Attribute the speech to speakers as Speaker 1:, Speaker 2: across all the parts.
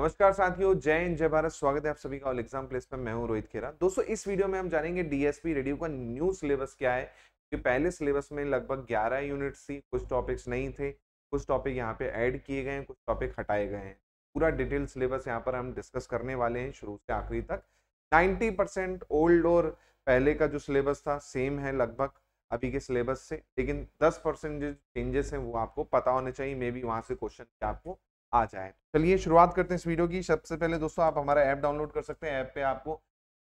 Speaker 1: नमस्कार साथियों जय हिंद जय भारत स्वागत है आप सभी का ऑल एग्जाम प्लेस पर मैं हूं रोहित खेरा दोस्तों इस वीडियो में हम जानेंगे डीएसपी रेडियो का न्यू सिलेबस क्या है क्योंकि पहले सिलेबस में लगभग 11 यूनिट्स थी कुछ टॉपिक्स नहीं थे कुछ टॉपिक यहाँ पे ऐड किए गए हैं कुछ टॉपिक हटाए गए हैं पूरा डिटेल सिलेबस यहाँ पर हम डिस्कस करने वाले हैं शुरू से आखिरी तक नाइन्टी परसेंट ओल्ड और पहले का जो सिलेबस था सेम है लगभग अभी के सिलेबस से लेकिन दस परसेंट जो चेंजेस हैं वो आपको पता होने चाहिए मे बी वहाँ से क्वेश्चन आपको आ जाए चलिए शुरुआत करते हैं इस वीडियो की सबसे पहले दोस्तों आप हमारा ऐप डाउनलोड कर सकते हैं ऐप पे आपको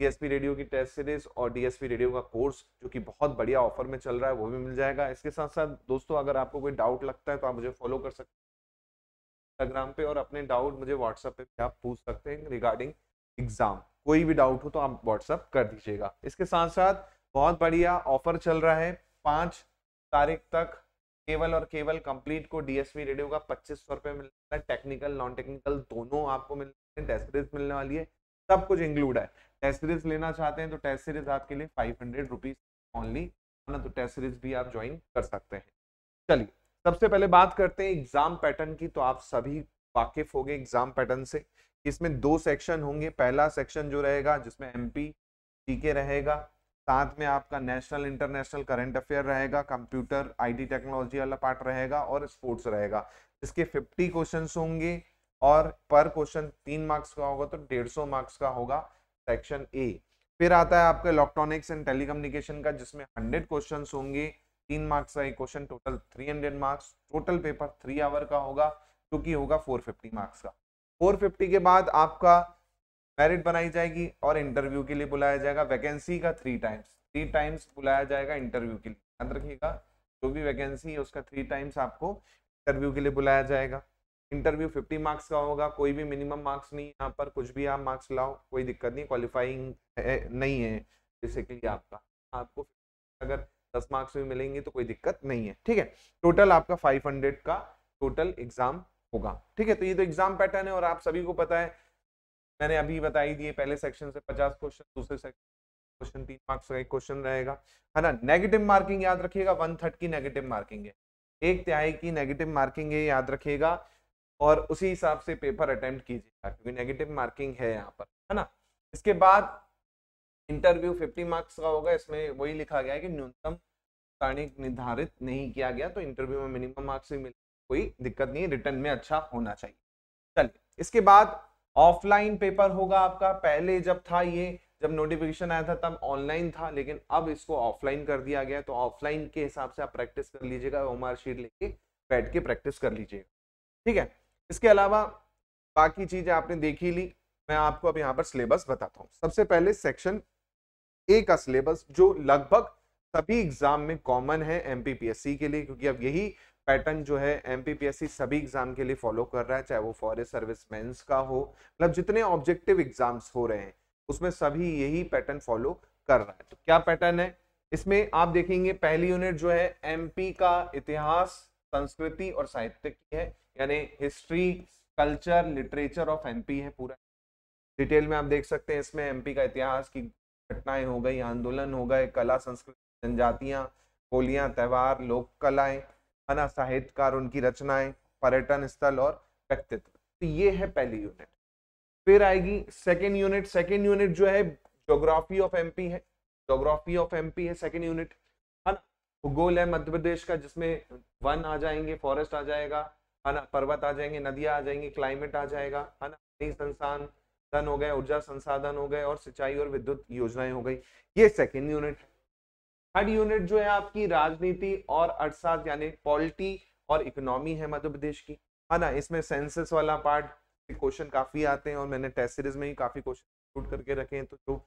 Speaker 1: डीएसपी रेडियो की टेस्ट सीरीज और डीएसपी रेडियो का कोर्स जो कि बहुत बढ़िया ऑफर में चल रहा है वो भी मिल जाएगा इसके साथ साथ दोस्तों अगर आपको कोई डाउट लगता है तो आप मुझे फॉलो कर सकते हैं इंस्टाग्राम पे और अपने डाउट मुझे व्हाट्सएप पे आप पूछ सकते हैं रिगार्डिंग एग्जाम कोई भी डाउट हो तो आप व्हाट्सअप कर दीजिएगा इसके साथ साथ बहुत बढ़िया ऑफर चल रहा है पाँच तारीख तक केवल और केवल कंप्लीट को डीएसवी रेडियो का पच्चीस सौ रुपये मिल रहा है टेक्निकल नॉन टेक्निकल दोनों आपको मिल रहे हैं टेस्ट सीरीज मिलने वाली है सब कुछ इंक्लूड है टेस्ट सीरीज लेना चाहते हैं तो टेस्ट सीरीज आपके लिए फाइव हंड्रेड रुपीज ऑनली ना तो टेस्ट सीरीज भी आप ज्वाइन कर सकते हैं चलिए सबसे पहले बात करते हैं एग्जाम पैटर्न की तो आप सभी वाकिफ हो गए एग्जाम पैटर्न से इसमें दो सेक्शन होंगे पहला सेक्शन जो रहेगा जिसमें एम पी रहेगा साथ में आपका नेशनल इंटरनेशनल करंट अफेयर रहेगा कंप्यूटर आईटी टेक्नोलॉजी वाला पार्ट रहेगा और स्पोर्ट्स रहेगा इसके 50 क्वेश्चंस होंगे और पर क्वेश्चन तीन मार्क्स का होगा तो डेढ़ सौ मार्क्स का होगा सेक्शन ए फिर आता है आपका इलेक्ट्रॉनिक्स एंड टेलीकम्युनिकेशन का जिसमें हंड्रेड क्वेश्चन होंगे तीन मार्क्स का एक question total three hundred marks total paper three hour का होगा जो कि होगा फोर फिफ्टी मार्क्स का फोर फिफ्टी के बाद आपका मेरिट बनाई जाएगी और इंटरव्यू के लिए बुलाया जाएगा वैकेंसी का थ्री टाइम्स थ्री टाइम्स बुलाया जाएगा इंटरव्यू के लिए याद रखिएगा जो भी वैकेंसी है उसका थ्री टाइम्स आपको इंटरव्यू के लिए बुलाया जाएगा इंटरव्यू फिफ्टी मार्क्स का होगा कोई भी मिनिमम मार्क्स नहीं यहाँ पर कुछ भी आप मार्क्स लाओ कोई दिक्कत नहीं क्वालिफाइंग नहीं है बेसिकली आपका आपको अगर दस मार्क्स भी मिलेंगे तो कोई दिक्कत नहीं है ठीक है टोटल आपका फाइव हंड्रेड का टोटल एग्जाम होगा ठीक है तो ये तो एग्जाम पैटर्न है और आप सभी को पता है मैंने अभी बताई दिए पहले सेक्शन से पचास क्वेश्चन दूसरे सेक्शन क्वेश्चन तीन मार्क्स का एक क्वेश्चन रहेगा है ना नेगेटिव मार्किंग याद रखिएगा वन थर्ड की नेगेटिव मार्किंग है एक तिहाई की नेगेटिव मार्किंग है याद रखिएगा और उसी हिसाब से पेपर अटेम्प्ट कीजिएगा क्योंकि नेगेटिव मार्किंग है यहाँ पर है ना इसके बाद इंटरव्यू फिफ्टी मार्क्स का होगा इसमें वही लिखा गया है कि न्यूनतम सारणिक निर्धारित नहीं किया गया तो इंटरव्यू में मिनिमम मार्क्स भी मिले कोई दिक्कत नहीं रिटर्न में अच्छा होना चाहिए चलिए इसके बाद ऑफलाइन पेपर होगा आपका पहले जब था ये जब नोटिफिकेशन आया था तब ऑनलाइन था लेकिन अब इसको ऑफलाइन कर दिया गया तो ऑफलाइन के हिसाब से आप प्रैक्टिस कर लीजिएगा होमवर्क शीट लेके बैठ के प्रैक्टिस कर लीजिएगा ठीक है इसके अलावा बाकी चीज़ें आपने देखी ली मैं आपको अब यहाँ पर सिलेबस बताता हूँ सबसे पहले सेक्शन ए का सिलेबस जो लगभग सभी एग्जाम में कॉमन है एमपीपीएससी के लिए क्योंकि अब यही पैटर्न जो है एम सभी एग्जाम के लिए फॉलो कर रहा है चाहे वो फॉरेस्ट सर्विस मेंस का हो मतलब जितने ऑब्जेक्टिव एग्जाम्स हो रहे हैं उसमें सभी यही पैटर्न फॉलो कर रहा है तो क्या पैटर्न है इसमें आप देखेंगे पहली यूनिट जो है एमपी का इतिहास संस्कृति और साहित्य की है यानी history culture literature of MP है पूरा डिटेल में आप देख सकते हैं इसमें एमपी का इतिहास की घटनाएं हो गई आंदोलन हो गए कला संस्कृति जनजातियां होलियाँ त्यौहार लोक कलाएं है ना साहित्यकार उनकी रचनाएं पर्यटन स्थल और व्यक्तित्व तो ये है पहली यूनिट फिर आएगी सेकेंड यूनिट सेकेंड यूनिट जो है जोग्राफी ऑफ एम है जोग्राफी ऑफ एम है सेकेंड यूनिट है ना भूगोल है मध्य प्रदेश का जिसमें वन आ जाएंगे फॉरेस्ट आ जाएगा है ना पर्वत आ जाएंगे नदियां आ जाएंगी क्लाइमेट आ जाएगा है ना संसाधन हो गए ऊर्जा संसाधन हो गए और सिंचाई और विद्युत योजनाएं हो गई ये सेकेंड यूनिट है थर्ड यूनिट जो है आपकी राजनीति और अर्थशास्त्र यानी पॉलिटी और इकोनॉमी है मध्य प्रदेश की है हाँ ना इसमें सेंसस वाला पार्ट क्वेश्चन काफी आते हैं और मैंने टेस्ट सीरीज में ही काफी क्वेश्चन शूट करके रखे हैं तो जो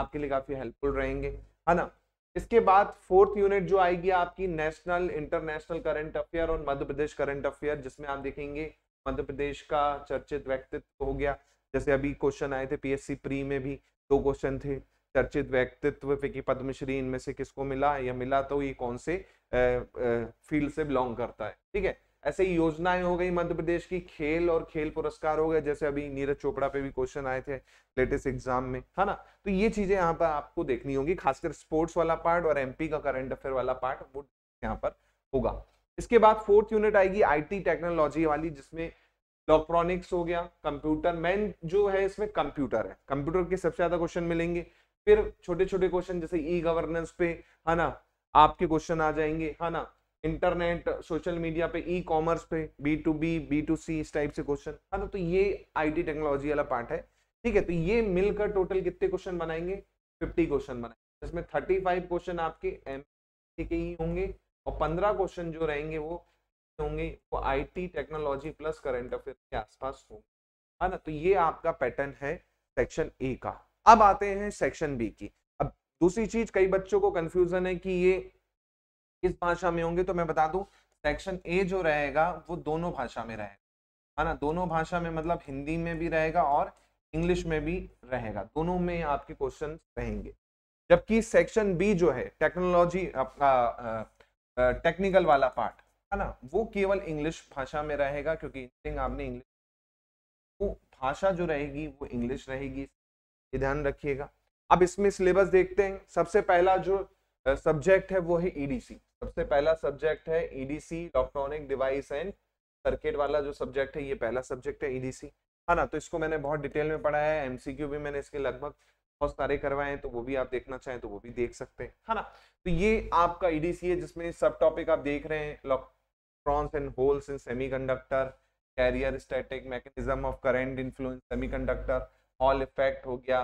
Speaker 1: आपके लिए काफी हेल्पफुल रहेंगे है हाँ ना इसके बाद फोर्थ यूनिट जो आएगी आपकी नेशनल इंटरनेशनल करंट अफेयर और मध्य प्रदेश करंट अफेयर जिसमें आप देखेंगे मध्य प्रदेश का चर्चित व्यक्तित्व हो गया जैसे अभी क्वेश्चन आए थे पीएससी प्री में भी दो क्वेश्चन थे चर्चित व्यक्तित्व फिकी पद्मश्री इनमें से किसको मिला या मिला तो ये कौन से फील्ड से बिलोंग करता है ठीक है ऐसे ही योजनाएं हो गई मध्य प्रदेश की खेल और खेल पुरस्कार हो गए जैसे अभी नीरज चोपड़ा पे भी क्वेश्चन आए थे लेटेस्ट एग्जाम में है ना तो ये चीजें यहाँ पर आपको देखनी होगी खासकर स्पोर्ट्स वाला पार्ट और एमपी का करंट अफेयर वाला पार्ट वो यहाँ पर होगा इसके बाद फोर्थ यूनिट आएगी आईटी टेक्नोलॉजी वाली जिसमें इलेक्ट्रॉनिक्स हो गया कंप्यूटर मैन जो है इसमें कंप्यूटर है कंप्यूटर के सबसे ज्यादा क्वेश्चन मिलेंगे फिर छोटे छोटे क्वेश्चन जैसे ई गवर्नेंस पे है ना आपके क्वेश्चन आ जाएंगे है ना इंटरनेट सोशल मीडिया पे ई कॉमर्स पे B to B B to C इस टाइप से क्वेश्चन है ना तो ये आईटी टेक्नोलॉजी वाला पार्ट है ठीक है तो ये मिलकर टोटल कितने क्वेश्चन बनाएंगे फिफ्टी क्वेश्चन बनाएंगे जिसमें थर्टी फाइव क्वेश्चन आपके एम के ही होंगे और पंद्रह क्वेश्चन जो रहेंगे वो होंगे वो I technology plus current affair के आसपास होंगे है ना तो ये आपका पैटर्न है सेक्शन ए का अब आते हैं सेक्शन बी की अब दूसरी चीज कई बच्चों को कंफ्यूजन है कि ये किस भाषा में होंगे तो मैं बता दूं सेक्शन ए जो रहेगा वो दोनों भाषा में रहेगा है ना दोनों भाषा में मतलब हिंदी में भी रहेगा और इंग्लिश में भी रहेगा दोनों में आपके क्वेश्चन रहेंगे जबकि सेक्शन बी जो है टेक्नोलॉजी आपका टेक्निकल वाला पार्ट है ना वो केवल इंग्लिश भाषा में रहेगा क्योंकि आपने इंग्लिश वो भाषा जो रहेगी वो इंग्लिश रहेगी ये ध्यान रखिएगा अब इसमें सिलेबस देखते हैं सबसे पहला जो सब्जेक्ट है वो है ईडीसी e सबसे पहला सब्जेक्ट है EDC electronic device and circuit वाला जो सब्जेक्ट है ये पहला सब्जेक्ट है ईडीसी e है हाँ ना तो इसको मैंने बहुत डिटेल में पढ़ाया है एमसीक्यू भी मैंने इसके लगभग बहुत सारे करवाए हैं तो वो भी आप देखना चाहें तो वो भी देख सकते हैं है हाँ ना तो ये आपका ईडीसी e है जिसमें सब टॉपिक आप देख रहे हैं electrons and holes in semiconductor carrier static mechanism of current influence semiconductor Hall effect हो गया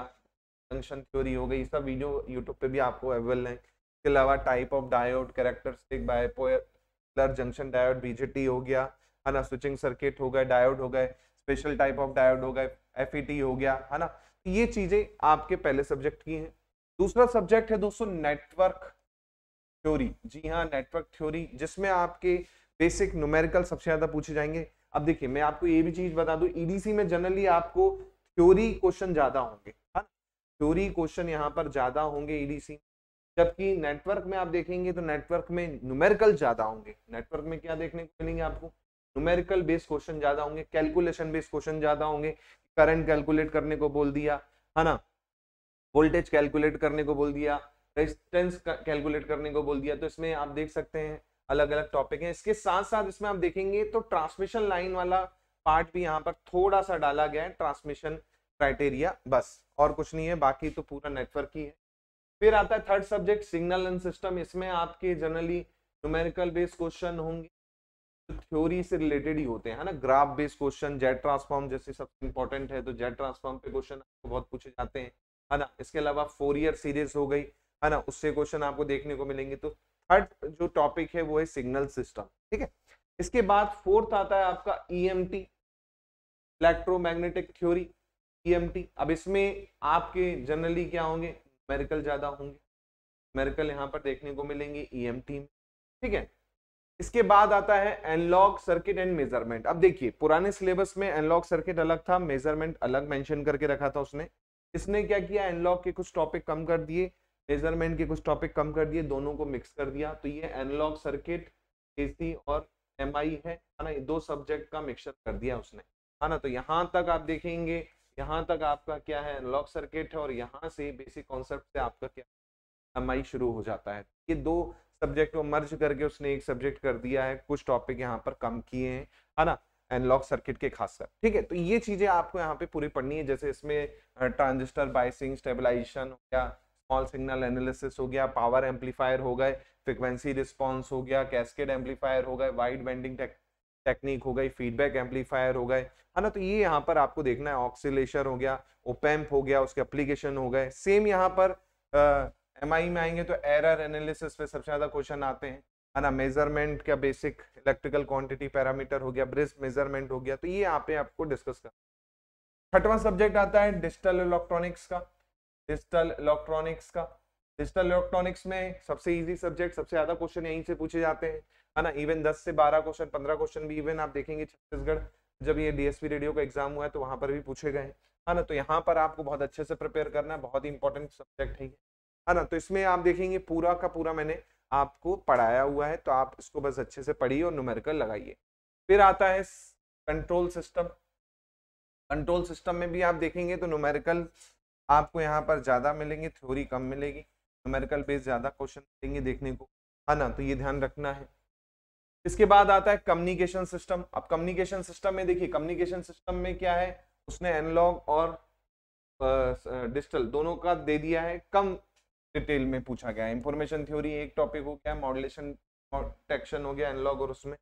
Speaker 1: जंक्शन थ्योरी हो गई सब वीडियो यूट्यूब पे भी आपको अवेलेबल है इसके अलावा type of diode characteristic bipolar junction diode BJT हो गया है ना स्विचिंग सर्किट हो गए डायोड हो गए स्पेशल टाइप ऑफ डायोड हो गए एफ e हो गया है ना तो ये चीज़ें आपके पहले सब्जेक्ट की हैं दूसरा सब्जेक्ट है दोस्तों नेटवर्क थ्योरी जी हाँ नेटवर्क थ्योरी जिसमें आपके बेसिक न्यूमेरिकल सबसे ज़्यादा पूछे जाएंगे अब देखिए मैं आपको ये भी चीज़ बता दूं ईडीसी e में जनरली आपको थ्योरी क्वेश्चन ज्यादा होंगे है ना थ्योरी क्वेश्चन यहाँ पर ज्यादा होंगे ईडीसी e जबकि नेटवर्क में आप देखेंगे तो नेटवर्क में न्यूमेरिकल ज्यादा होंगे नेटवर्क में क्या देखने को मिलेंगे आपको न्यूमेरिकल बेस्ड क्वेश्चन ज्यादा होंगे कैलकुलेशन बेस्ड क्वेश्चन ज्यादा होंगे करंट कैलकुलेट करने को बोल दिया है ना वोल्टेज कैलकुलेट करने को बोल दिया रेजिस्टेंस कैलकुलेट करने को बोल दिया तो इसमें आप देख सकते हैं अलग अलग टॉपिक हैं इसके साथ साथ इसमें आप देखेंगे तो ट्रांसमिशन लाइन वाला पार्ट भी यहाँ पर थोड़ा सा डाला गया है ट्रांसमिशन क्राइटेरिया बस और कुछ नहीं है बाकी तो पूरा नेटवर्क ही है फिर आता है third subject signal and system इसमें आपके जनरली न्यूमेरिकल बेस्ड क्वेश्चन होंगे थ्योरी से रिलेटेड ही होते हैं ना graph based question Z transform जैसे सबसे इंपॉर्टेंट है तो जेट ट्रांसफॉर्म पे क्वेश्चन आपको बहुत पूछे जाते हैं है ना इसके अलावा फोर ईयर सीरीज हो गई है ना उससे क्वेश्चन आपको देखने को मिलेंगे तो थर्ड जो टॉपिक है वो है सिग्नल सिस्टम ठीक है इसके बाद फोर्थ आता है आपका E electromagnetic theory EMT e अब इसमें आपके जनरली क्या होंगे मेरिकल ज़्यादा होंगे मेरिकल यहाँ पर देखने को मिलेंगे ईएमटी e में ठीक है इसके बाद आता है एनलॉग सर्किट एंड मेजरमेंट अब देखिए पुराने सिलेबस में एनलॉग सर्किट अलग था मेजरमेंट अलग मेंशन करके रखा था उसने इसने क्या किया एनलॉग के कुछ टॉपिक कम कर दिए मेजरमेंट के कुछ टॉपिक कम कर दिए दोनों को मिक्स कर दिया तो ये एनलॉग सर्किट एसी और एमआई है ना ये दो सब्जेक्ट का मिक्सर कर दिया उसने है ना तो यहाँ तक आप देखेंगे यहाँ तक आपका क्या है अनलॉक सर्किट है और यहाँ से बेसिक कॉन्सेप्ट से आपका क्या एम शुरू हो जाता है ये दो सब्जेक्ट को मर्ज करके उसने एक सब्जेक्ट कर दिया है कुछ टॉपिक यहाँ पर कम किए हैं है ना एनलॉग सर्किट के खासकर ठीक है तो ये चीजें आपको यहाँ पे पूरी पढ़नी है जैसे इसमें ट्रांजिस्टर बाइसिंग स्टेबलाइजेशन हो गया स्मॉल सिग्नल एनालिसिस हो गया पावर एम्पलीफायर हो गए फ्रिक्वेंसी रिस्पॉन्स हो गया कैसकेड एम्पलीफायर हो गए वाइड बैंडिंग टेक्निक हो गई फीडबैक एम्पलीफायर हो गए है ना तो ये यहाँ पर आपको देखना है ऑक्सीलेशर हो गया ओपैम्प हो गया उसके अप्लीकेशन हो गए सेम यहाँ पर एम uh, में आएंगे तो एरर एनालिसिस पे सबसे ज़्यादा क्वेश्चन आते हैं है ना मेजरमेंट का बेसिक इलेक्ट्रिकल क्वांटिटी पैरामीटर हो गया ब्रिस्क मेजरमेंट हो गया तो ये यहाँ पे आपको डिस्कस कर छठवां सब्जेक्ट आता है डिजिटल इलेक्ट्रॉनिक्स का डिजिटल इलेक्ट्रॉनिक्स का डिजिटल इलेक्ट्रॉनिक्स में सबसे इजी सब्जेक्ट सबसे ज्यादा क्वेश्चन यहीं से पूछे जाते हैं है ना इवन 10 से 12 क्वेश्चन 15 क्वेश्चन भी इवन आप देखेंगे छत्तीसगढ़ जब ये डीएसपी रेडियो का एग्जाम हुआ है तो वहां पर भी पूछे गए है ना तो यहाँ पर आपको बहुत अच्छे से प्रिपेयर करना है बहुत ही इंपॉर्टेंट सब्जेक्ट है है ना तो इसमें आप देखेंगे पूरा का पूरा मैंने आपको पढ़ाया हुआ है तो आप इसको बस अच्छे से पढ़िए और नुमेरिकल लगाइए फिर आता है कंट्रोल सिस्टम कंट्रोल सिस्टम में भी आप देखेंगे तो नुमेरिकल आपको यहाँ पर ज़्यादा मिलेंगे थ्योरी कम मिलेगी न्यूमेरिकल बेस्ड ज़्यादा क्वेश्चन देंगे देखने को है हाँ ना तो ये ध्यान रखना है इसके बाद आता है कम्युनिकेशन सिस्टम अब कम्युनिकेशन सिस्टम में देखिए कम्युनिकेशन सिस्टम में क्या है उसने एनालॉग और डिजिटल दोनों का दे दिया है कम डिटेल में पूछा गया है इंफॉर्मेशन थ्योरी एक टॉपिक हो गया मॉडलेशन टेक्शन हो गया एनालॉग और उसमें है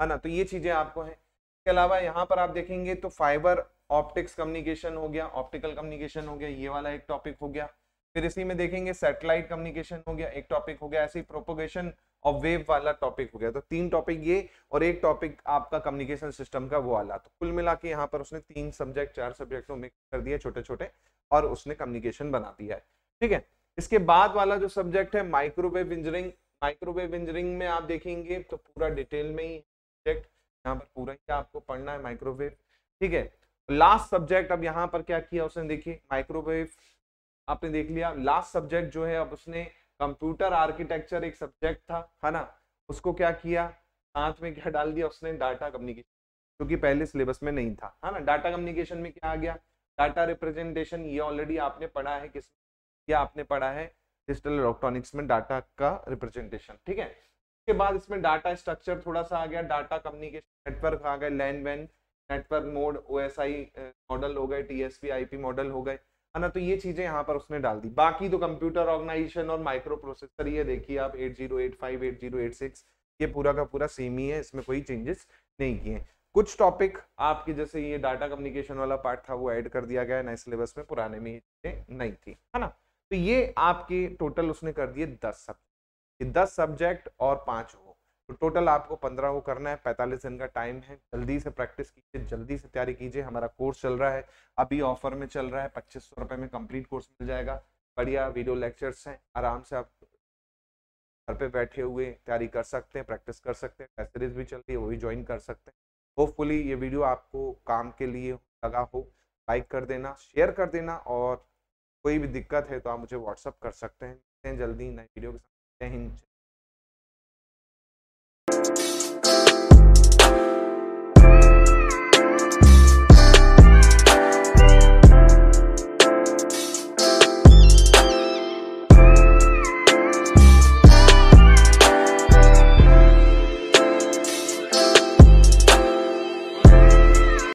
Speaker 1: हाँ ना तो ये चीज़ें आपको हैं इसके अलावा यहाँ पर आप देखेंगे तो फाइबर ऑप्टिक्स कम्युनिकेशन हो गया ऑप्टिकल कम्युनिकेशन हो गया ये वाला एक टॉपिक हो गया फिर इसी में देखेंगे सेटेलाइट कम्युनिकेशन हो गया एक टॉपिक हो गया ऐसे ही प्रोपोगेशन और वेव वाला टॉपिक हो गया तो तीन टॉपिक ये और एक टॉपिक आपका कम्युनिकेशन सिस्टम का वो वाला तो कुल मिला के यहाँ पर उसने तीन सब्जेक्ट चार सब्जेक्ट मिक्स कर दिया छोटे छोटे और उसने कम्युनिकेशन बना दिया है ठीक है इसके बाद वाला जो सब्जेक्ट है माइक्रोवेव इंजीनियरिंग माइक्रोवेव इंजीनियरिंग में आप देखेंगे तो पूरा डिटेल में ही सब्जेक्ट यहाँ पर पूरा ही आपको पढ़ना है माइक्रोवेव ठीक है लास्ट तो सब्जेक्ट अब यहाँ पर क्या किया उसने देखिए माइक्रोवेव आपने देख लिया लास्ट सब्जेक्ट जो है अब उसने कंप्यूटर आर्किटेक्चर एक सब्जेक्ट था है ना उसको क्या किया साथ में क्या डाल दिया उसने डाटा कम्युनिकेशन क्योंकि पहले सिलेबस में नहीं था है ना डाटा कम्युनिकेशन में क्या आ गया डाटा रिप्रेजेंटेशन ये ऑलरेडी आपने पढ़ा है किस क्या आपने पढ़ा है डिजिटल इलेक्ट्रॉनिक्स में डाटा का रिप्रेजेंटेशन ठीक है उसके बाद इसमें डाटा स्ट्रक्चर थोड़ा सा आ गया डाटा कम्युनिकेशन नेटवर्क आ गए लैंड वैन नेटवर्क मोड ओ मॉडल हो गए T C P I P model हो गए है ना तो ये चीजें यहाँ पर उसने डाल दी बाकी तो कंप्यूटर ऑर्गेनाइजेशन और माइक्रो प्रोसेसर ये देखिए आप eight zero eight five eight zero eight six ये पूरा का पूरा सेम ही है इसमें कोई चेंजेस नहीं किए कुछ टॉपिक आपके जैसे ये डाटा कम्युनिकेशन वाला पार्ट था वो एड कर दिया गया नए सिलेबस में पुराने में ये चीजें नहीं थी है ना तो ये आपके टोटल उसने कर दिए दस सब्जेक्ट दस सब्जेक्ट और पांच हो तो टोटल आपको पंद्रह वो करना है पैंतालीस दिन का टाइम है जल्दी से प्रैक्टिस कीजिए जल्दी से तैयारी कीजिए हमारा कोर्स चल रहा है अभी ऑफर में चल रहा है पच्चीस सौ रुपये में कंप्लीट कोर्स मिल जाएगा बढ़िया वीडियो लेक्चर्स हैं आराम से आप घर पे बैठे हुए तैयारी कर सकते हैं प्रैक्टिस कर सकते हैं टेस्ट भी चल रही है वो भी ज्वाइन कर सकते हैं होपफुली ये वीडियो आपको काम के लिए लगा हो लाइक कर देना शेयर कर देना और कोई भी दिक्कत है तो आप मुझे व्हाट्सअप कर सकते हैं जल्दी नई वीडियो के साथ जय हिंद Thank you